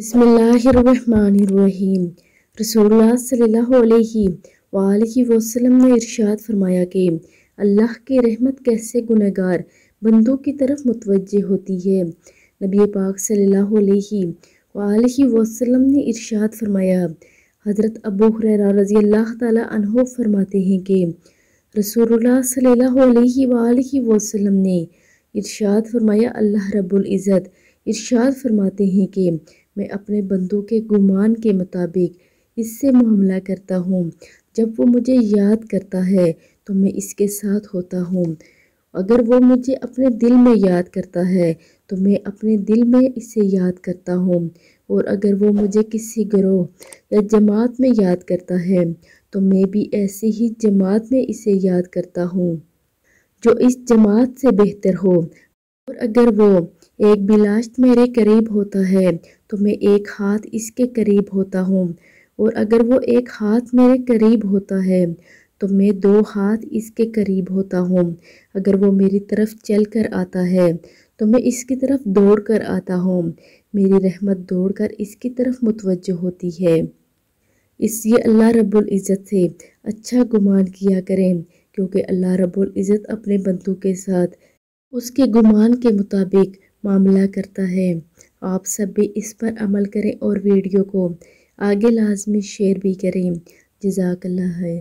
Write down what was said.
بسم اللہ الرحمن الرحیم رسول اللہ صلی اللہ علیہ وآلہ وسلم نے ارشاد فرمایا کہ اللہ کے رحمت کیسے گناہ گار بندوں کی طرف متوجہ ہوتی ہے نبی پاک صلی اللہ علیہ وآلہ وسلم نے ارشاد فرمایا حضرت ابو حریرہ رضی اللہ تعالیٰ عنہ فرماتے ہیں کہ رسول اللہ صلی اللہ علیہ وآلہ وسلم نے ارشاد فرمایا اللہ رب العزت ارشاد فرماتے ہیں کہ میں اپنے بندوں کے گمان کے مطابق اس سے معاملہ کرتا ہوں جب وہ مجھے یاد کرتا ہے تو میں اس کے ساتھ ہوتا ہوں اگر وہ مجھے اپنے دل میں یاد کرتا ہے تو میں اپنے دل میں اسے یاد کرتا ہوں اور اگر وہ مجھے کسی گروہ یا جماعت میں یاد کرتا ہے تو میں بھی ایسی ہی جماعت میں اسے یاد کرتا ہوں جو اس جماعت سے بہتر ہو اور اگر وہ ایک بلاشت میرے قریب ہوتا ہے تو میں ایک ہاتھ اس کے قریب ہوتا ہوں اور اگر وہ ایک ہاتھ میرے قریب ہوتا ہے تو میں دو ہاتھ اس کے قریب ہوتا ہوں اگر وہ میری طرف چل کر آتا ہے تو میں اس کی طرف دوڑ کر آتا ہوں میری رحمت دوڑ کر اس کی طرف متوجہ ہوتی ہے اس لیے اللہ رب العزت سے اچھا گمان کیا کریں کیونکہ اللہ رب العزت اپنے بندوں کے ساتھ اس کے گمان کے مطابق معاملہ کرتا ہے آپ سب بھی اس پر عمل کریں اور ویڈیو کو آگے لازمی شیئر بھی کریں جزاک اللہ ہے